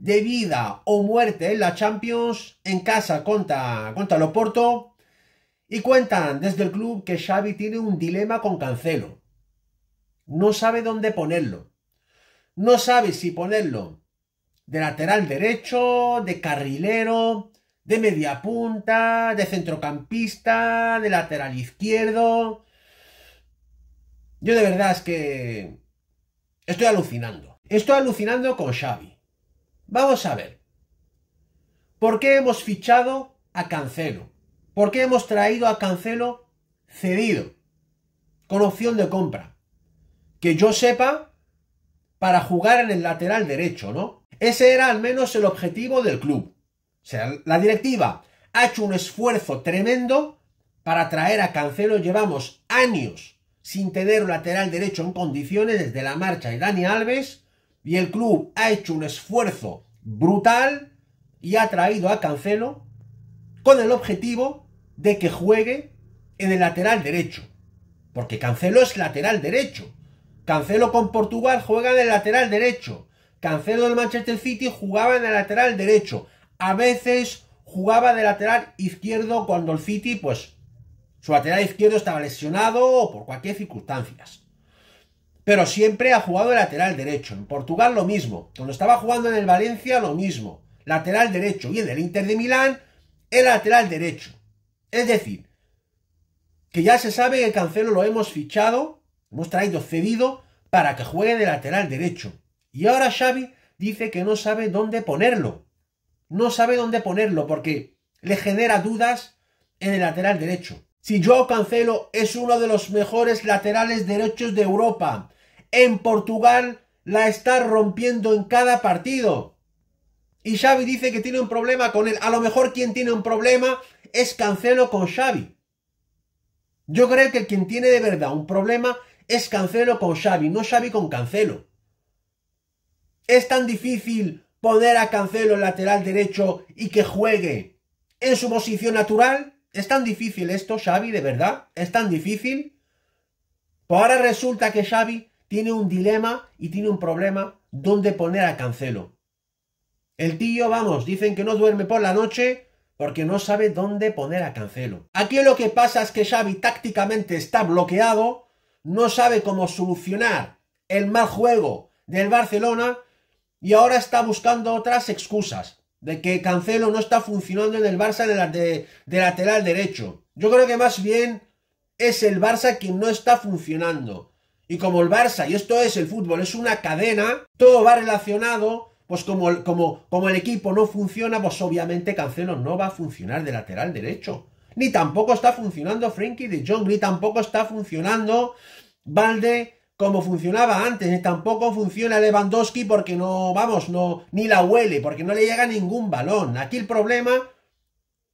de vida o muerte en la Champions en casa contra, contra el Y cuentan desde el club que Xavi tiene un dilema con Cancelo. No sabe dónde ponerlo. No sabe si ponerlo de lateral derecho, de carrilero, de media punta, de centrocampista, de lateral izquierdo. Yo de verdad es que estoy alucinando. Estoy alucinando con Xavi. Vamos a ver. ¿Por qué hemos fichado a Cancelo? ¿Por qué hemos traído a Cancelo cedido? Con opción de compra. Que yo sepa, para jugar en el lateral derecho, ¿no? Ese era al menos el objetivo del club. O sea, la directiva ha hecho un esfuerzo tremendo para traer a Cancelo. Llevamos años sin tener un lateral derecho en condiciones desde la marcha de Dani Alves y el club ha hecho un esfuerzo brutal y ha traído a Cancelo con el objetivo de que juegue en el lateral derecho. Porque Cancelo es lateral derecho. Cancelo con Portugal juega en el lateral derecho. Cancelo del Manchester City jugaba en el lateral derecho. A veces jugaba de lateral izquierdo cuando el City, pues, su lateral izquierdo estaba lesionado o por cualquier circunstancias pero siempre ha jugado de lateral derecho. En Portugal lo mismo. Cuando estaba jugando en el Valencia, lo mismo. Lateral derecho. Y en el Inter de Milán, el lateral derecho. Es decir, que ya se sabe que Cancelo lo hemos fichado, hemos traído cedido para que juegue de lateral derecho. Y ahora Xavi dice que no sabe dónde ponerlo. No sabe dónde ponerlo porque le genera dudas en el lateral derecho. Si yo Cancelo es uno de los mejores laterales derechos de Europa, en Portugal la está rompiendo en cada partido. Y Xavi dice que tiene un problema con él. A lo mejor quien tiene un problema es Cancelo con Xavi. Yo creo que quien tiene de verdad un problema es Cancelo con Xavi, no Xavi con Cancelo. Es tan difícil poner a Cancelo en lateral derecho y que juegue en su posición natural. ¿Es tan difícil esto, Xavi, de verdad? ¿Es tan difícil? Pues ahora resulta que Xavi tiene un dilema y tiene un problema dónde poner a Cancelo. El tío, vamos, dicen que no duerme por la noche porque no sabe dónde poner a Cancelo. Aquí lo que pasa es que Xavi tácticamente está bloqueado, no sabe cómo solucionar el mal juego del Barcelona y ahora está buscando otras excusas de que Cancelo no está funcionando en el Barça de, lateral derecho. Yo creo que más bien es el Barça quien no está funcionando. Y como el Barça, y esto es el fútbol, es una cadena, todo va relacionado, pues como el, como, como el equipo no funciona, pues obviamente Cancelo no va a funcionar de lateral derecho. Ni tampoco está funcionando Frankie de Jong, ni tampoco está funcionando Valde como funcionaba antes, ni tampoco funciona Lewandowski porque no, vamos, no, ni la huele, porque no le llega ningún balón. Aquí el problema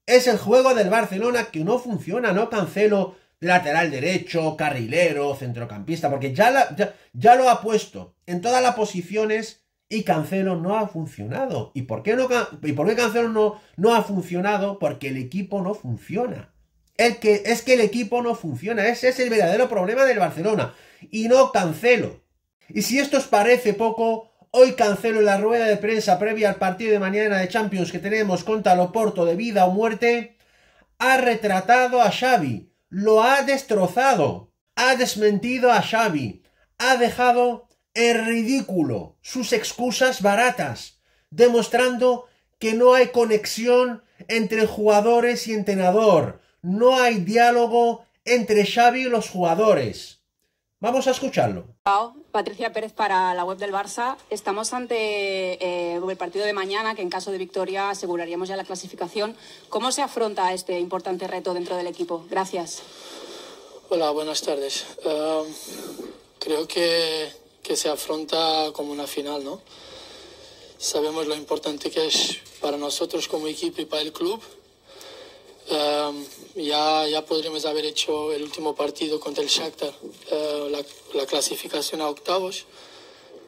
es el juego del Barcelona que no funciona, no Cancelo lateral derecho, carrilero, centrocampista, porque ya, ya, lo ha puesto en todas las posiciones y Cancelo no ha funcionado. ¿Y por qué, no, y por qué Cancelo no, no ha funcionado? Porque el equipo no funciona. El que, es que el equipo no funciona. Ese es el verdadero problema del Barcelona. Y no Cancelo. Y si esto os parece poco, hoy Cancelo en la rueda de prensa previa al partido de mañana de Champions que tenemos contra Loporto de vida o muerte, ha retratado a Xavi lo ha destrozado. Ha desmentido a Xavi. Ha dejado en ridículo sus excusas baratas, demostrando que no hay conexión entre jugadores y entrenador. No hay diálogo entre Xavi y los jugadores. Vamos a escucharlo. Patricia Pérez para la web del Barça. Estamos ante eh, el partido de mañana, que en caso de victoria aseguraríamos ya la clasificación. ¿Cómo se afronta este importante reto dentro del equipo? Gracias. Hola, buenas tardes. Em, creo que, que se afronta como una final, ¿no? Sabemos lo importante que es para nosotros como equipo y para el club ya, ya podríamos haber hecho el último partido contra el Shakhtar, eh, la, clasificación a octavos,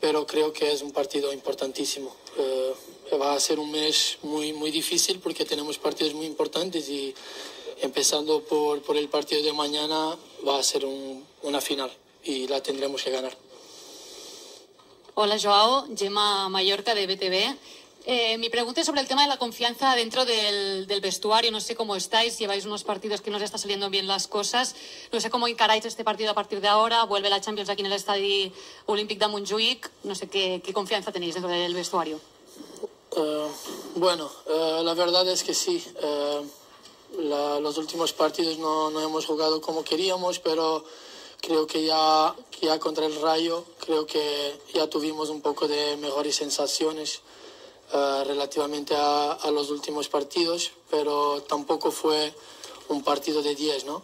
pero creo que es un partido importantísimo. Eh, va a ser un mes muy, muy difícil porque tenemos partidos muy importantes y empezando por, por el partido de mañana va a ser una final y la tendremos que ganar. Hola Joao, Gemma Mallorca de BTV. Eh, mi pregunta es sobre el tema de la confianza dentro del, vestuario. No sé cómo estáis, lleváis unos partidos que no os están saliendo bien las cosas. No sé cómo encaráis este partido a partir de ahora. Vuelve la Champions aquí en el Estadio Olympique de Montjuic. No sé qué, confianza tenéis dentro del vestuario. Eh, bueno, eh, la verdad es que sí. los últimos partidos no, hemos jugado como queríamos, pero creo que ya contra el Rayo, creo que ya tuvimos un poco de mejores sensaciones. Eh, relativamente a, los últimos partidos, pero tampoco fue un partido de 10, ¿no?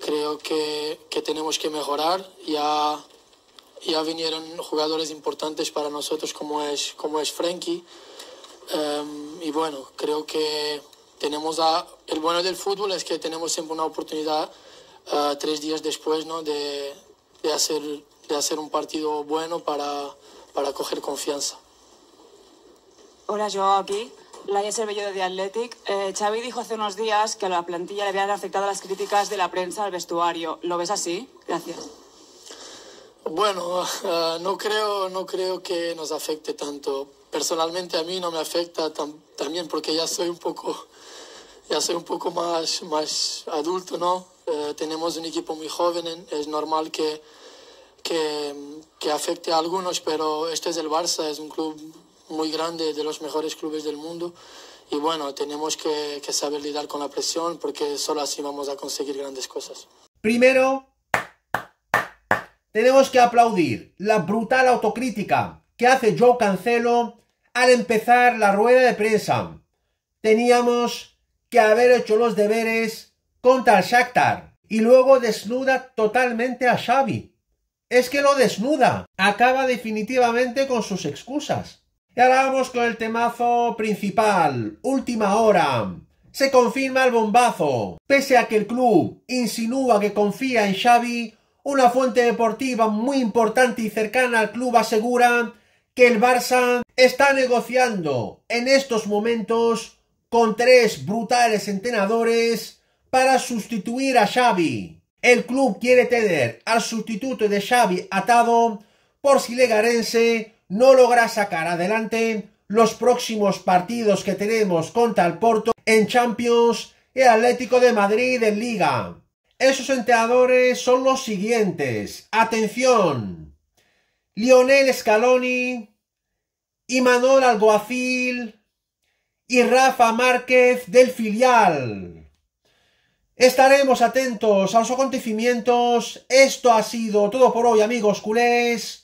Creo que, tenemos que mejorar, ya, ya vinieron jugadores importantes para nosotros como es, como es Frankie, em, y bueno, creo que tenemos el bueno del fútbol es que tenemos siempre una oportunidad eh, tres días después, De, hacer, de hacer un partido bueno para, para coger confianza. Hola, Joao aquí. Laia Cervelló de The Athletic. Eh, Xavi dijo hace unos días que a la plantilla le habían afectado las críticas de la prensa al vestuario. ¿Lo ves así? Gracias. Bueno, eh, no, creo, no creo que nos afecte tanto. Personalmente a mí no me afecta también porque ya soy un poco, ya un poco más, más adulto, ¿no? Eh, tenemos un equipo muy joven, es normal que, que, que afecte a algunos, pero este es el Barça, es un club muy grande, de los mejores clubes del mundo. Y bueno, tenemos que, saber lidiar con la presión porque solo así vamos a conseguir grandes cosas. Primero, tenemos que aplaudir la brutal autocrítica que hace Joe Cancelo al empezar la rueda de prensa. Teníamos que haber hecho los deberes contra el Shakhtar y luego desnuda totalmente a Xavi. Es que lo desnuda. Acaba definitivamente con sus excusas. Y ahora vamos con el temazo principal, última hora. Se confirma el bombazo. Pese a que el club insinúa que confía en Xavi, una fuente deportiva muy importante y cercana al club asegura que el Barça está negociando en estos momentos con tres brutales entrenadores para sustituir a Xavi. El club quiere tener al sustituto de Xavi atado por si legarense no logra sacar adelante los próximos partidos que tenemos contra el Porto en Champions y el Atlético de Madrid en Liga. Esos entrenadores son los siguientes. Atención. Lionel Scaloni y Manuel Alguacil y Rafa Márquez del filial. Estaremos atentos a los acontecimientos. Esto ha sido todo por hoy, amigos culés.